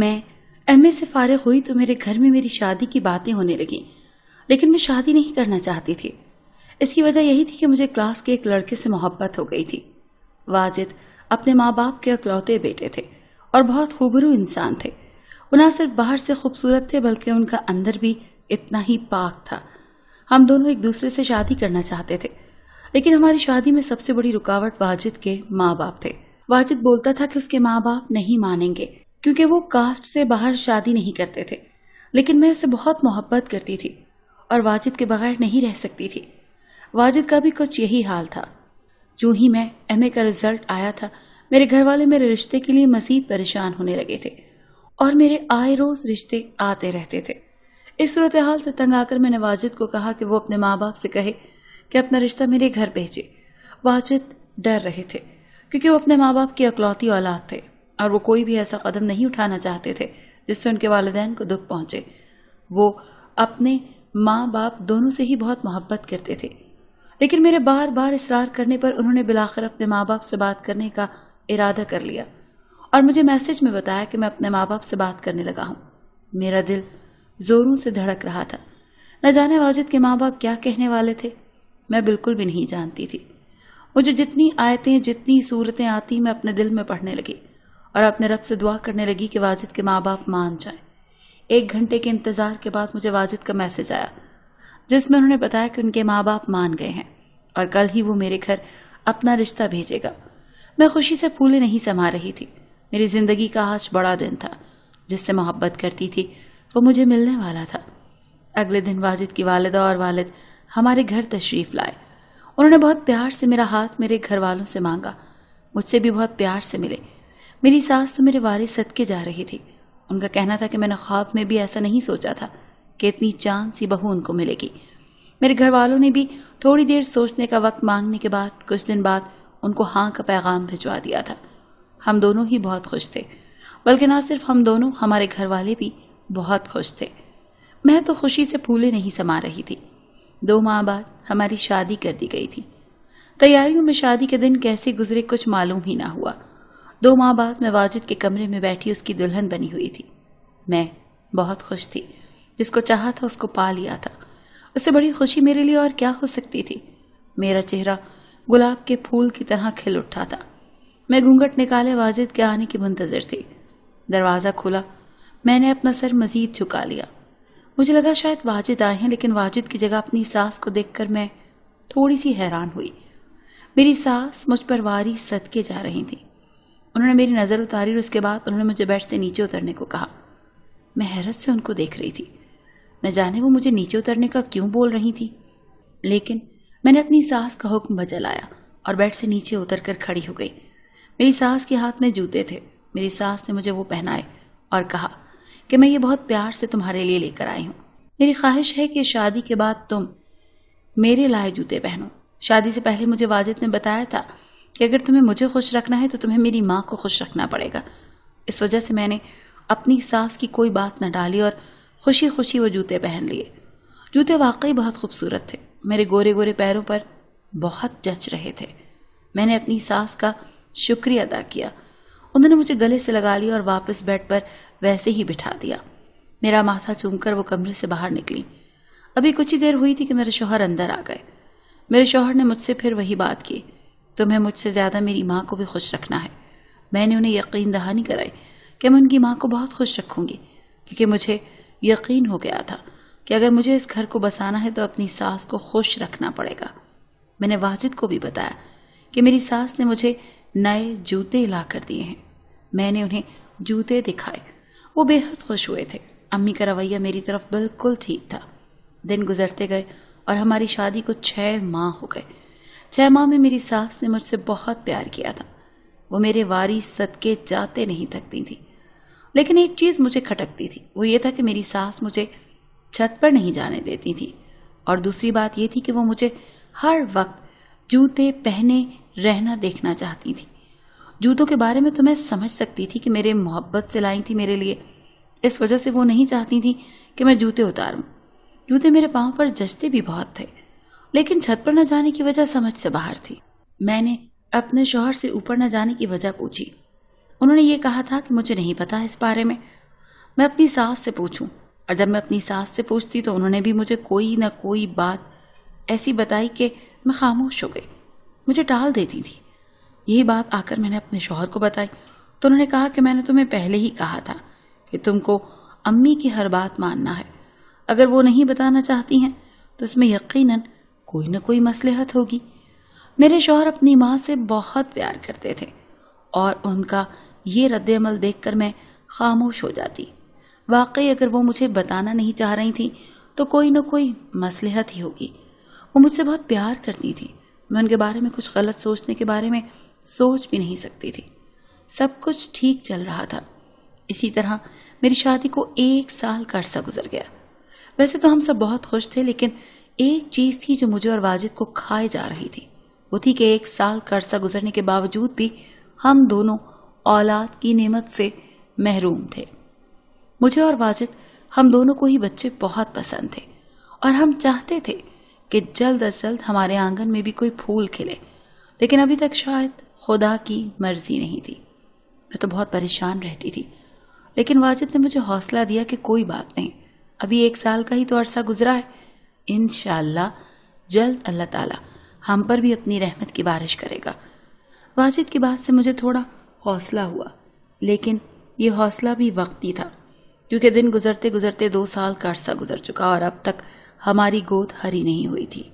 मैं एम से फारिग हुई तो मेरे घर में मेरी शादी की बातें होने लगी लेकिन मैं शादी नहीं करना चाहती थी इसकी वजह यही थी कि मुझे क्लास के एक लड़के से मोहब्बत हो गई थी वाजिद अपने माँ बाप के अकलौते बेटे थे और बहुत खूबरू इंसान थे वो ना सिर्फ बाहर से खूबसूरत थे बल्कि उनका अंदर भी इतना ही पाक था हम दोनों एक दूसरे से शादी करना चाहते थे लेकिन हमारी शादी में सबसे बड़ी रुकावट वाजिद के माँ बाप थे वाजिद बोलता था कि उसके माँ बाप नहीं मानेंगे क्योंकि वो कास्ट से बाहर शादी नहीं करते थे लेकिन मैं इससे बहुत मोहब्बत करती थी और वाजिद के बगैर नहीं रह सकती थी वाजिद का भी कुछ यही हाल था जो ही मैं एमए का रिजल्ट आया था मेरे घर वाले मेरे रिश्ते के लिए मजीद परेशान होने लगे थे और मेरे आए रोज रिश्ते आते रहते थे इस सूरत हाल से तंग आकर मैंने वाजिद को कहा कि वो अपने माँ बाप से कहे कि अपना रिश्ता मेरे घर भेजे वाजिद डर रहे थे क्योंकि वो अपने माँ बाप की अकलौती औलाद थे और वो कोई भी ऐसा कदम नहीं उठाना चाहते थे जिससे उनके वालदेन को दुख पहुंचे वो अपने माँ बाप दोनों से ही बहुत मोहब्बत करते थे लेकिन मेरे बार बार इसरार करने पर उन्होंने बिलाखिर अपने माँ बाप से बात करने का इरादा कर लिया और मुझे मैसेज में बताया कि मैं अपने माँ बाप से बात करने लगा हूँ मेरा दिल जोरों से धड़क रहा था न जाने वाजिद के माँ बाप क्या कहने वाले थे मैं बिल्कुल भी नहीं जानती थी मुझे जितनी आयतें जितनी सूरतें आती मैं अपने दिल में पढ़ने लगी और अपने रब से दुआ करने लगी कि वाजिद के माँ बाप मान जाए एक घंटे के इंतज़ार के बाद मुझे वाजिद का मैसेज आया जिसमें उन्होंने बताया कि उनके माँ बाप मान गए हैं और कल ही वो मेरे घर अपना रिश्ता भेजेगा मैं खुशी से फूले नहीं समा रही थी मेरी जिंदगी का आज बड़ा दिन था जिससे मोहब्बत करती थी वो मुझे मिलने वाला था अगले दिन वाजिद की वालदा और वालिद हमारे घर तशरीफ लाए उन्होंने बहुत प्यार से मेरा हाथ मेरे घर वालों से मांगा मुझसे भी बहुत प्यार से मिले मेरी सास तो मेरे वारे सदके जा रही थी उनका कहना था कि मैंने ख्वाब में भी ऐसा नहीं सोचा था कि इतनी चांद सी बहू उनको मिलेगी मेरे घर वालों ने भी थोड़ी देर सोचने का वक्त मांगने के बाद कुछ दिन बाद उनको हाँ का पैगाम भिजवा दिया था हम दोनों ही बहुत खुश थे बल्कि ना सिर्फ हम दोनों हमारे घर वाले भी बहुत खुश थे मैं तो खुशी से फूले नहीं समा रही थी दो माह बाद हमारी शादी कर दी गई थी तैयारियों में शादी के दिन कैसे गुजरे कुछ मालूम ही ना हुआ दो माह बाद मैं वाजिद के कमरे में बैठी उसकी दुल्हन बनी हुई थी मैं बहुत खुश थी जिसको चाहा था उसको पा लिया था उससे बड़ी खुशी मेरे लिए और क्या हो सकती थी मेरा चेहरा गुलाब के फूल की तरह खिल उठा था मैं घूंघट निकाले वाजिद के आने की मुंतजर थी दरवाज़ा खोला मैंने अपना सर मजीद झुका लिया मुझे लगा शायद वाजिद आए हैं लेकिन वाजिद की जगह अपनी सास को देखकर मैं थोड़ी सी हैरान हुई मेरी सास मुझ पर वारी सदके जा रही थी उन्होंने मेरी नज़र उतारी और उसके बाद उन्होंने मुझे बेड से नीचे उतरने को कहा मैं हैरत से उनको देख रही थी न जाने वो मुझे नीचे उतरने का क्यों बोल रही थी लेकिन मैंने अपनी सास का हुक्म बजलाया और बेड से नीचे उतर कर खड़ी हो गई मेरी सास के हाथ में जूते थे मेरी सास ने मुझे वो पहनाए और कहा कि मैं ये बहुत प्यार से तुम्हारे लिए लेकर आई हूँ मेरी ख्वाहिश है कि शादी के बाद तुम मेरे लाए जूते पहनो शादी से पहले मुझे वाजिद ने बताया था कि अगर तुम्हें मुझे खुश रखना है तो तुम्हें मेरी माँ को खुश रखना पड़ेगा इस वजह से मैंने अपनी सास की कोई बात न डाली और खुशी खुशी वो जूते पहन लिए जूते वाकई बहुत खूबसूरत थे मेरे गोरे गोरे पैरों पर बहुत जच रहे थे मैंने अपनी सास का शुक्रिया अदा किया उन्होंने मुझे गले से लगा लिया और वापस बेड पर वैसे ही बिठा दिया मेरा माथा चूमकर वो कमरे से बाहर निकली अभी कुछ ही देर हुई थी कि मेरे शोहर अंदर आ गए मेरे शोहर ने मुझसे फिर वही बात की तुम्हें मुझसे ज़्यादा मेरी माँ को भी खुश रखना है मैंने उन्हें यकीन दहानी कराई कि मैं उनकी माँ को बहुत खुश रखूंगी क्योंकि मुझे यकीन हो गया था कि अगर मुझे इस घर को बसाना है तो अपनी सास को खुश रखना पड़ेगा मैंने वाजिद को भी बताया कि मेरी सास ने मुझे नए जूते ला कर दिए हैं मैंने उन्हें जूते दिखाए वो बेहद खुश हुए थे अम्मी का रवैया मेरी तरफ बिल्कुल ठीक था दिन गुजरते गए और हमारी शादी को छह माह हो गए छह माह में मेरी सास ने मुझसे बहुत प्यार किया था वो मेरे वारी सदके जाते नहीं थकती थी लेकिन एक चीज मुझे खटकती थी वो ये था कि मेरी सास मुझे छत पर नहीं जाने देती थी और दूसरी बात ये थी कि वो मुझे हर वक्त जूते पहने रहना देखना चाहती थी जूतों के बारे में तो मैं समझ सकती थी कि मेरे मोहब्बत से लाई थी मेरे लिए इस वजह से वो नहीं चाहती थी कि मैं जूते उतारूं जूते मेरे पाँव पर जचते भी बहुत थे लेकिन छत पर न जाने की वजह समझ से बाहर थी मैंने अपने शोहर से ऊपर न जाने की वजह पूछी उन्होंने ये कहा था कि मुझे नहीं पता इस बारे में मैं अपनी सास से पूछूं और जब मैं अपनी सास से पूछती तो उन्होंने भी मुझे कोई ना कोई बात ऐसी बताई कि मैं खामोश हो गई मुझे टाल देती थी यही बात आकर मैंने अपने शोहर को बताई तो उन्होंने कहा कि मैंने तुम्हें पहले ही कहा था कि तुमको अम्मी की हर बात मानना है अगर वो नहीं बताना चाहती हैं तो इसमें यकीनन कोई ना कोई मसलहत होगी मेरे शोहर अपनी माँ से बहुत प्यार करते थे और उनका ये रद्दमल देख कर मैं खामोश हो जाती वाकई अगर वो मुझे बताना नहीं चाह रही थी तो कोई ना कोई मसलहत ही होगी वो मुझसे बहुत प्यार करती थी मैं उनके बारे में कुछ गलत सोचने के बारे में सोच भी नहीं सकती थी सब कुछ ठीक चल रहा था इसी तरह मेरी शादी को एक साल का अरसा गुजर गया वैसे तो हम सब बहुत खुश थे लेकिन एक चीज थी जो मुझे और वाजिद को खाए जा रही थी वो थी कि एक साल का गुजरने के बावजूद भी हम दोनों औलाद की नेमत से महरूम थे मुझे और वाजिद हम दोनों को ही बच्चे बहुत पसंद थे और हम चाहते थे कि जल्द अज जल्द हमारे आंगन में भी कोई फूल खिले लेकिन अभी तक शायद खुदा की मर्जी नहीं थी मैं तो बहुत परेशान रहती थी लेकिन वाजिद ने मुझे हौसला दिया कि कोई बात नहीं अभी एक साल का ही तो अरसा गुजरा है इन जल्द अल्लाह ताला हम पर भी अपनी रहमत की बारिश करेगा वाजिद की बात से मुझे थोड़ा हौसला हुआ लेकिन ये हौसला भी वक्ती था क्योंकि दिन गुजरते गुजरते दो साल का अरसा गुजर चुका और अब तक हमारी गोद हरी नहीं हुई थी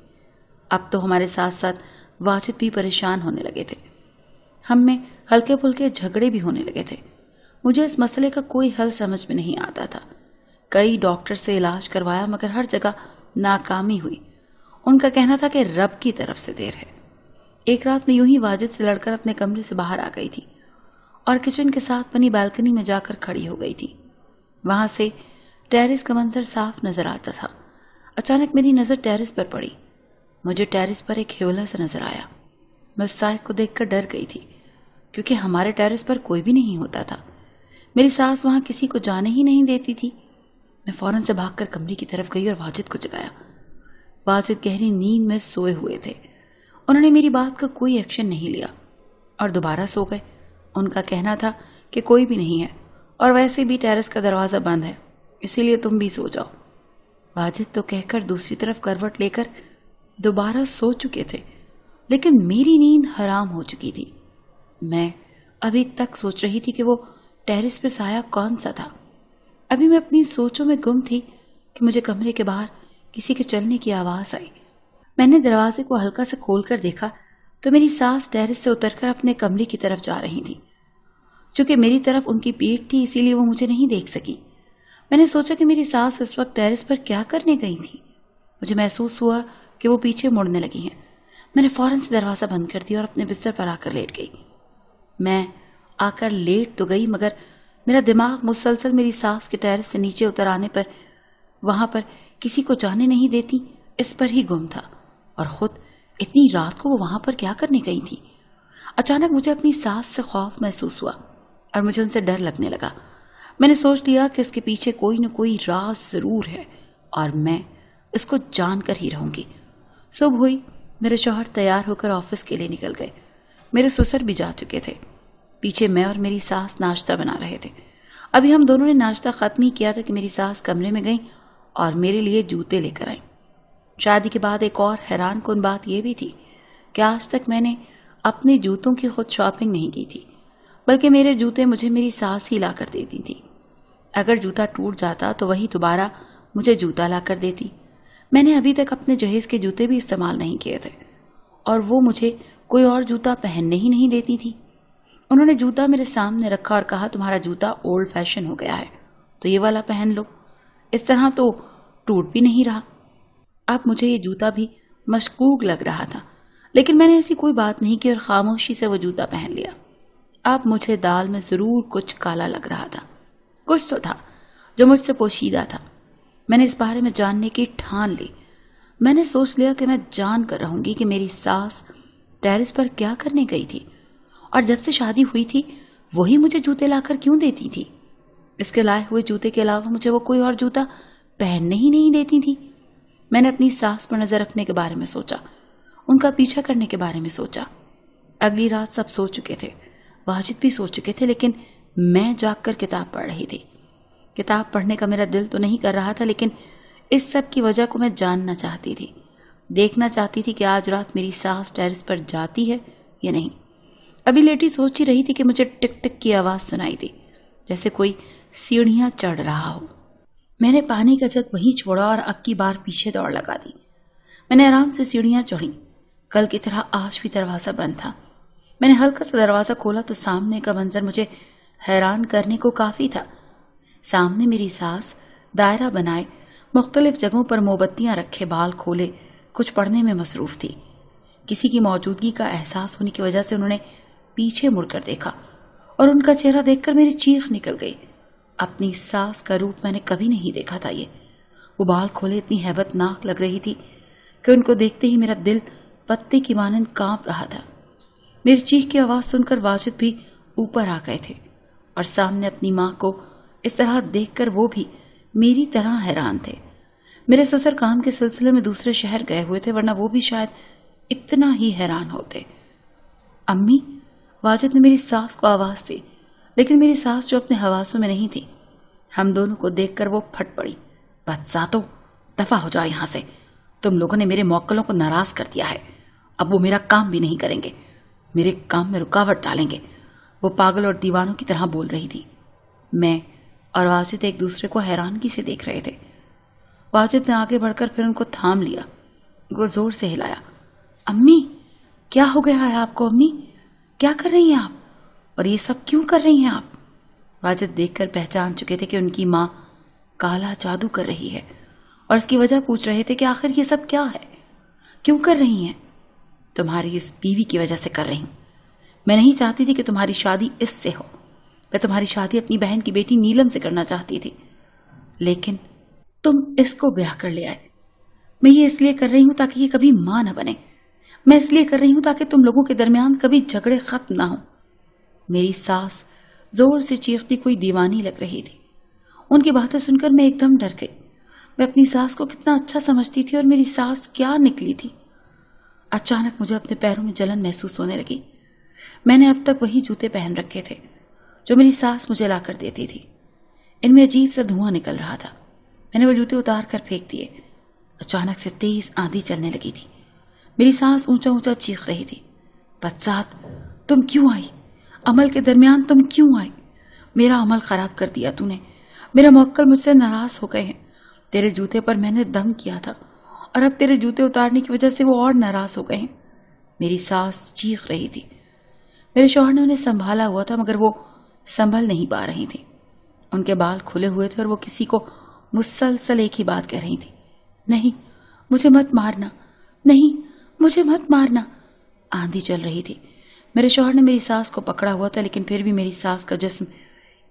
अब तो हमारे साथ साथ वाजिद भी परेशान होने लगे थे हम में हल्के फुल्के झगड़े भी होने लगे थे मुझे इस मसले का कोई हल समझ में नहीं आता था कई डॉक्टर से इलाज करवाया मगर हर जगह नाकामी हुई उनका कहना था कि रब की तरफ से देर है एक रात में यूं ही वाजिद से लड़कर अपने कमरे से बाहर आ गई थी और किचन के साथ बनी बालकनी में जाकर खड़ी हो गई थी वहां से टेरिस का मंजर साफ नजर आता था अचानक मेरी नजर टेरिस पर पड़ी मुझे टेरिस पर एक हिवला सा नजर आया मैं साहब को देखकर डर गई थी क्योंकि हमारे टेरिस पर कोई भी नहीं होता था मेरी सास वहां किसी को जाने ही नहीं देती थी मैं फौरन से भागकर कमरे की तरफ गई और वाजिद को जगाया वाजिद गहरी नींद में सोए हुए थे उन्होंने मेरी बात का कोई एक्शन नहीं लिया और दोबारा सो गए उनका कहना था कि कोई भी नहीं है और वैसे भी टेरेस का दरवाज़ा बंद है इसीलिए तुम भी सो जाओ वाजिद तो कहकर दूसरी तरफ करवट लेकर दोबारा सो चुके थे लेकिन मेरी नींद हराम हो चुकी थी मैं अभी तक सोच रही थी कि वो टेरिस पे साया कौन सा था अभी मैं अपनी सोचों में गुम थी कि मुझे कमरे के बाहर किसी के चलने की आवाज़ आई मैंने दरवाजे को हल्का सा खोल कर देखा तो मेरी सास टेरिस से उतरकर अपने कमरे की तरफ जा रही थी चूंकि मेरी तरफ उनकी पीठ थी इसीलिए वो मुझे नहीं देख सकी मैंने सोचा कि मेरी सास इस वक्त टेरिस पर क्या करने गई थी मुझे महसूस हुआ कि वो पीछे मुड़ने लगी हैं मैंने फौरन से दरवाज़ा बंद कर दिया और अपने बिस्तर पर आकर लेट गई मैं आकर लेट तो गई मगर मेरा दिमाग मुसलसल मेरी सास के टायर से नीचे उतर आने पर वहां पर किसी को जाने नहीं देती इस पर ही गुम था और खुद इतनी रात को वो वहां पर क्या करने गई थी अचानक मुझे अपनी सास से खौफ महसूस हुआ और मुझे उनसे डर लगने लगा मैंने सोच लिया कि इसके पीछे कोई न कोई राज जरूर है और मैं इसको जानकर ही रहूंगी सुबह हुई मेरे शोहर तैयार होकर ऑफिस के लिए निकल गए मेरे ससुर भी जा चुके थे पीछे मैं और मेरी सास नाश्ता बना रहे थे अभी हम दोनों ने नाश्ता ख़त्म ही किया था कि मेरी सास कमरे में गई और मेरे लिए जूते लेकर आई शादी के बाद एक और हैरान कन बात यह भी थी कि आज तक मैंने अपने जूतों की खुद शॉपिंग नहीं की थी बल्कि मेरे जूते मुझे मेरी सास ही ला कर देती थी अगर जूता टूट जाता तो वही दोबारा मुझे जूता ला कर देती मैंने अभी तक अपने जहेज के जूते भी इस्तेमाल नहीं किए थे और वो मुझे कोई और जूता पहनने ही नहीं देती थी उन्होंने जूता मेरे सामने रखा और कहा तुम्हारा जूता ओल्ड फैशन हो गया है तो ये वाला पहन लो इस तरह तो टूट भी नहीं रहा अब मुझे ये जूता भी मशकूक लग रहा था लेकिन मैंने ऐसी कोई बात नहीं की और खामोशी से वो जूता पहन लिया अब मुझे दाल में ज़रूर कुछ काला लग रहा था कुछ तो था जो मुझसे पोशीदा था मैंने इस बारे में जानने की ठान ली मैंने सोच लिया कि मैं जान कर रहूंगी कि मेरी सास टेरिस पर क्या करने गई थी और जब से शादी हुई थी वही मुझे जूते लाकर क्यों देती थी इसके लाए हुए जूते के अलावा मुझे वो कोई और जूता पहनने ही नहीं देती थी मैंने अपनी सास पर नजर रखने के बारे में सोचा उनका पीछा करने के बारे में सोचा अगली रात सब सो चुके थे वाजिद भी सो चुके थे लेकिन मैं जागकर किताब पढ़ रही थी किताब पढ़ने का मेरा दिल तो नहीं कर रहा था लेकिन इस सब की वजह को मैं जानना चाहती थी देखना चाहती थी कि आज रात मेरी सास टेरिस पर जाती है या नहीं अभी लेटी सोच ही रही थी कि मुझे टिक टिक की आवाज़ सुनाई दी जैसे कोई सीढ़ियां चढ़ रहा हो मैंने पानी का जग वहीं छोड़ा और अब की बार पीछे दौड़ लगा दी मैंने आराम से सीढ़ियां चढ़ी कल की तरह आज भी दरवाज़ा बंद था मैंने हल्का सा दरवाज़ा खोला तो सामने का मंजर मुझे हैरान करने को काफ़ी था सामने मेरी सास दायरा बनाए मुख्तलिफ जगहों पर मोमबत्तियां रखे बाल खोले कुछ पढ़ने में मसरूफ थी किसी की मौजूदगी का एहसास होने की वजह से उन्होंने पीछे मुड़कर देखा और उनका चेहरा देखकर मेरी चीख निकल गई अपनी सास का रूप मैंने कभी नहीं देखा था ये वो बाल खोले इतनी हैबतनाक लग रही थी कि उनको देखते ही मेरा दिल पत्ते की मानन कांप रहा था मेरी चीख की आवाज़ सुनकर वाजिद भी ऊपर आ गए थे और सामने अपनी माँ को इस तरह देखकर वो भी मेरी तरह हैरान थे मेरे ससुर काम के सिलसिले में दूसरे शहर गए हुए थे वरना वो भी शायद इतना ही हैरान होते अम्मी वाजिद ने मेरी सास को आवाज़ दी लेकिन मेरी सास जो अपने हवासों में नहीं थी हम दोनों को देखकर वो फट पड़ी तो दफा हो जाओ यहाँ से तुम लोगों ने मेरे मौकलों को नाराज कर दिया है अब वो मेरा काम भी नहीं करेंगे मेरे काम में रुकावट डालेंगे वो पागल और दीवानों की तरह बोल रही थी मैं और वाजिद एक दूसरे को हैरानगी से देख रहे थे वाजिद ने आगे बढ़कर फिर उनको थाम लिया वो जोर से हिलाया अम्मी क्या हो गया है आपको अम्मी क्या कर रही हैं आप और ये सब क्यों कर रही हैं आप वाजिद देखकर पहचान चुके थे कि उनकी माँ काला जादू कर रही है और इसकी वजह पूछ रहे थे कि आखिर ये सब क्या है क्यों कर रही हैं तुम्हारी इस बीवी की वजह से कर रही हूं मैं नहीं चाहती थी कि तुम्हारी शादी इससे हो मैं तुम्हारी शादी अपनी बहन की बेटी नीलम से करना चाहती थी लेकिन तुम इसको ब्याह कर ले आए मैं ये इसलिए कर रही हूं ताकि ये कभी मां न बने मैं इसलिए कर रही हूं ताकि तुम लोगों के दरमियान कभी झगड़े खत्म ना हो मेरी सास जोर से चीखती कोई दीवानी लग रही थी उनकी बातें सुनकर मैं एकदम डर गई मैं अपनी सास को कितना अच्छा समझती थी और मेरी सास क्या निकली थी अचानक मुझे अपने पैरों में जलन महसूस होने लगी मैंने अब तक वही जूते पहन रखे थे जो मेरी सास मुझे लाकर देती थी इनमें अजीब सा धुआं निकल रहा था मैंने वो जूते उतार कर फेंक दिए अचानक से तेज आंधी चलने लगी थी मेरी सांस ऊंचा ऊंचा चीख रही थी बदसात तुम क्यों आई अमल के दरमियान तुम क्यों आई मेरा अमल ख़राब कर दिया तूने मेरा मक्कल मुझसे नाराज़ हो गए हैं तेरे जूते पर मैंने दम किया था और अब तेरे जूते उतारने की वजह से वो और नाराज़ हो गए हैं मेरी सास चीख रही थी मेरे शोहर ने उन्हें संभाला हुआ था मगर वो संभल नहीं पा रही थी उनके बाल खुले हुए थे और वो किसी को मुसलसल एक ही बात कह रही थी नहीं मुझे मत मारना नहीं मुझे मत मारना आंधी चल रही थी मेरे शोहर ने मेरी सास को पकड़ा हुआ था लेकिन फिर भी मेरी सास का जिस्म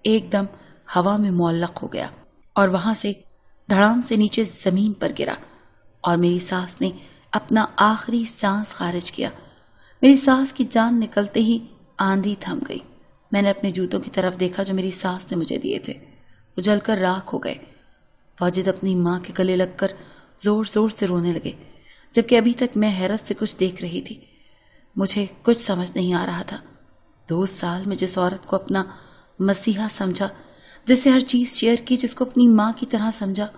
एकदम हवा में मोल्लक हो गया और वहां से धड़ाम से नीचे जमीन पर गिरा और मेरी सास ने अपना आखिरी सांस खारिज किया मेरी सास की जान निकलते ही आंधी थम गई मैंने अपने जूतों की तरफ देखा जो मेरी सास ने मुझे दिए थे वो जलकर राख हो गए वाजिद अपनी माँ के गले लगकर जोर जोर से रोने लगे जबकि अभी तक मैं हैरत से कुछ देख रही थी मुझे कुछ समझ नहीं आ रहा था दो साल में जिस औरत को अपना मसीहा समझा जिसे हर चीज शेयर की जिसको अपनी माँ की तरह समझा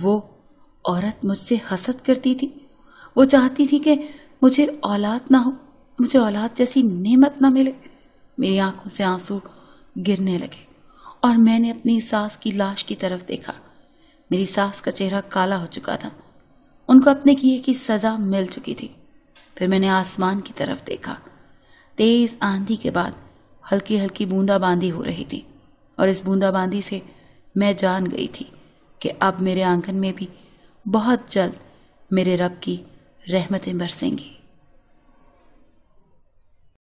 वो औरत मुझसे हसद करती थी वो चाहती थी कि मुझे औलाद ना हो मुझे औलाद जैसी नेमत ना मिले मेरी आंखों से आंसू गिरने लगे और मैंने अपनी सास की लाश की तरफ देखा मेरी सास का चेहरा काला हो चुका था उनको अपने किए की सजा मिल चुकी थी फिर मैंने आसमान की तरफ देखा तेज आंधी के बाद हल्की हल्की बूंदाबांदी हो रही थी और इस बूंदाबांदी से मैं जान गई थी कि अब मेरे आंगन में भी बहुत जल्द मेरे रब की रहमतें बरसेंगी